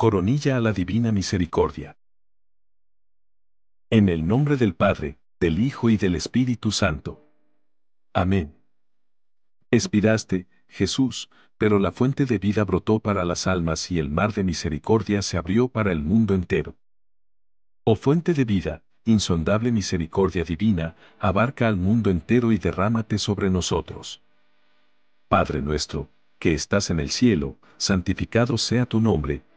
coronilla a la divina misericordia. En el nombre del Padre, del Hijo y del Espíritu Santo. Amén. Espiraste, Jesús, pero la fuente de vida brotó para las almas y el mar de misericordia se abrió para el mundo entero. Oh fuente de vida, insondable misericordia divina, abarca al mundo entero y derrámate sobre nosotros. Padre nuestro, que estás en el cielo, santificado sea tu nombre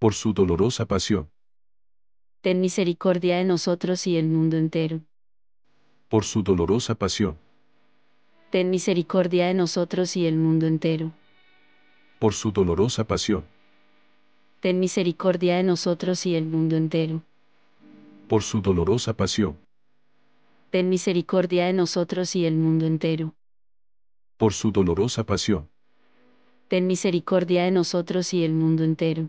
por su dolorosa pasión. Ten misericordia de nosotros y EL mundo entero. Por su dolorosa pasión. Ten misericordia de nosotros y EL mundo entero. Por su dolorosa pasión. Ten misericordia de nosotros y EL mundo entero. Por su dolorosa pasión. Ten misericordia de nosotros y EL mundo entero. Por su dolorosa pasión. Ten misericordia de nosotros y EL mundo entero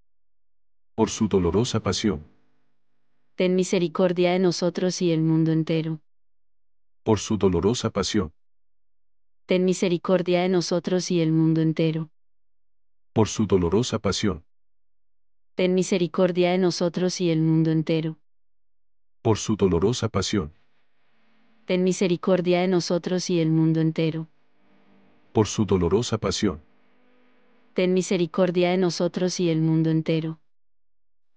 por su dolorosa pasión. Ten misericordia de nosotros y el mundo entero. Por su dolorosa pasión. Ten misericordia de nosotros y el mundo entero. Por su dolorosa pasión. Ten misericordia de nosotros y el mundo entero. Por su dolorosa pasión. Ten misericordia de nosotros y el mundo entero. Por su dolorosa pasión. Ten misericordia de nosotros y el mundo entero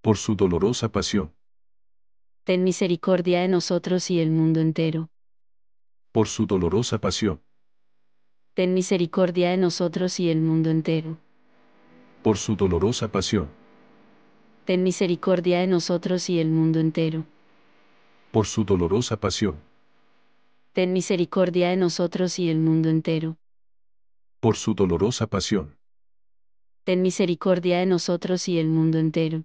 por su dolorosa pasión. Ten misericordia de nosotros y el mundo entero. Por su dolorosa pasión. Ten misericordia de nosotros y el mundo entero. Por su dolorosa pasión. Ten misericordia de nosotros y el mundo entero. Por su dolorosa pasión. Ten misericordia de nosotros y el mundo entero. Por su dolorosa pasión. Ten misericordia de nosotros y el mundo entero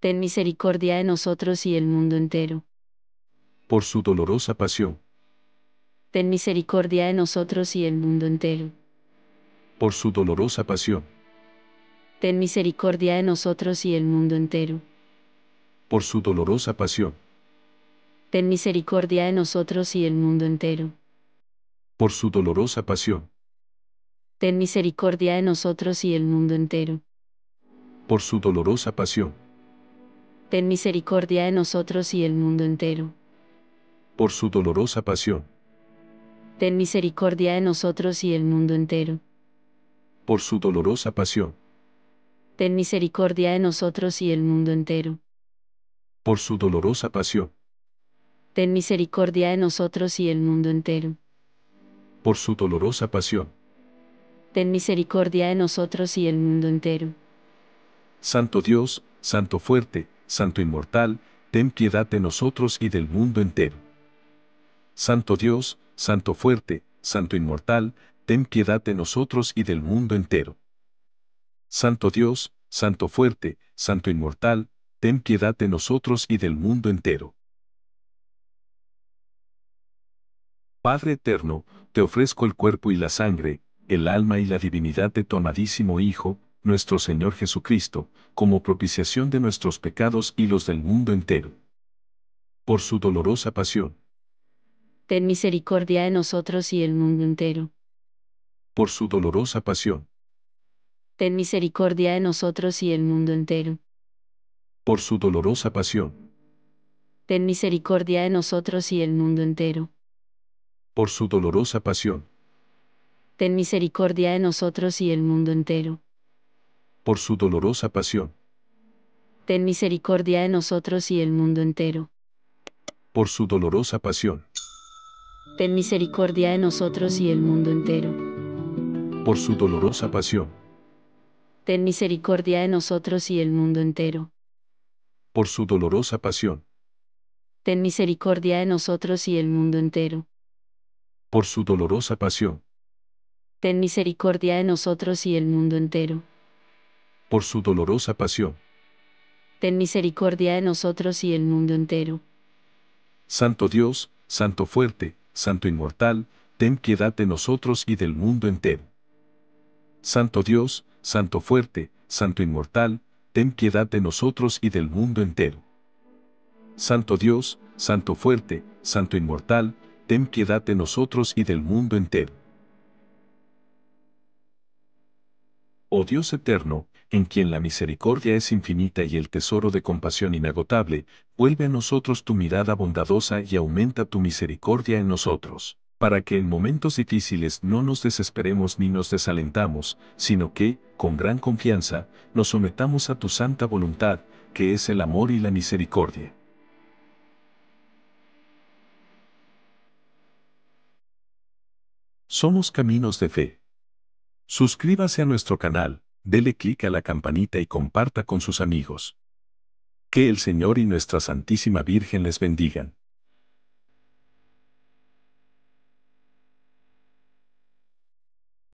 ten misericordia de nosotros y el mundo entero. Por su dolorosa pasión. Ten misericordia de nosotros y el mundo entero. Por su dolorosa pasión. Ten misericordia de nosotros y el mundo entero. Por su dolorosa pasión. Ten misericordia de nosotros y el mundo entero. Por su dolorosa pasión. Ten misericordia de nosotros y el mundo entero. Por su dolorosa pasión ten misericordia de nosotros y el mundo entero. Por su dolorosa pasión. Ten misericordia de nosotros y el mundo entero. Por su dolorosa pasión. Ten misericordia de nosotros y el mundo entero. Por su dolorosa pasión. Ten misericordia de nosotros y el mundo entero. Por su dolorosa pasión. Ten misericordia de nosotros y el mundo entero. Santo Dios, Santo fuerte, Santo inmortal, ten piedad de nosotros y del mundo entero. Santo Dios, Santo fuerte, Santo inmortal, ten piedad de nosotros y del mundo entero. Santo Dios, Santo fuerte, Santo inmortal, ten piedad de nosotros y del mundo entero. Padre eterno, te ofrezco el cuerpo y la sangre, el alma y la divinidad de tu amadísimo Hijo, nuestro Señor Jesucristo, como propiciación de nuestros pecados y los del mundo entero. Por su dolorosa pasión. Ten misericordia de nosotros y el mundo entero. Por su dolorosa pasión. Ten misericordia de nosotros y el mundo entero. Por su dolorosa pasión. Ten misericordia de nosotros y el mundo entero. Por su dolorosa pasión. Ten misericordia de nosotros y el mundo entero por su dolorosa pasión. Ten misericordia de nosotros y el mundo entero. Por su dolorosa pasión. Ten misericordia de nosotros y el mundo entero. Por su dolorosa pasión. Ten misericordia de nosotros y el mundo entero. Por su dolorosa pasión. Ten misericordia de nosotros y el mundo entero. Por su dolorosa pasión. Ten misericordia de nosotros y el mundo entero por su dolorosa pasión. Ten misericordia de nosotros y del mundo entero. Santo Dios, Santo fuerte, Santo inmortal, ten piedad de nosotros y del mundo entero. Santo Dios, Santo fuerte, Santo inmortal, ten piedad de nosotros y del mundo entero. Santo Dios, Santo fuerte, Santo inmortal, ten piedad de nosotros y del mundo entero. Oh Dios eterno, en quien la misericordia es infinita y el tesoro de compasión inagotable, vuelve a nosotros tu mirada bondadosa y aumenta tu misericordia en nosotros, para que en momentos difíciles no nos desesperemos ni nos desalentamos, sino que, con gran confianza, nos sometamos a tu santa voluntad, que es el amor y la misericordia. Somos Caminos de Fe. Suscríbase a nuestro canal dele clic a la campanita y comparta con sus amigos. Que el Señor y nuestra Santísima Virgen les bendigan.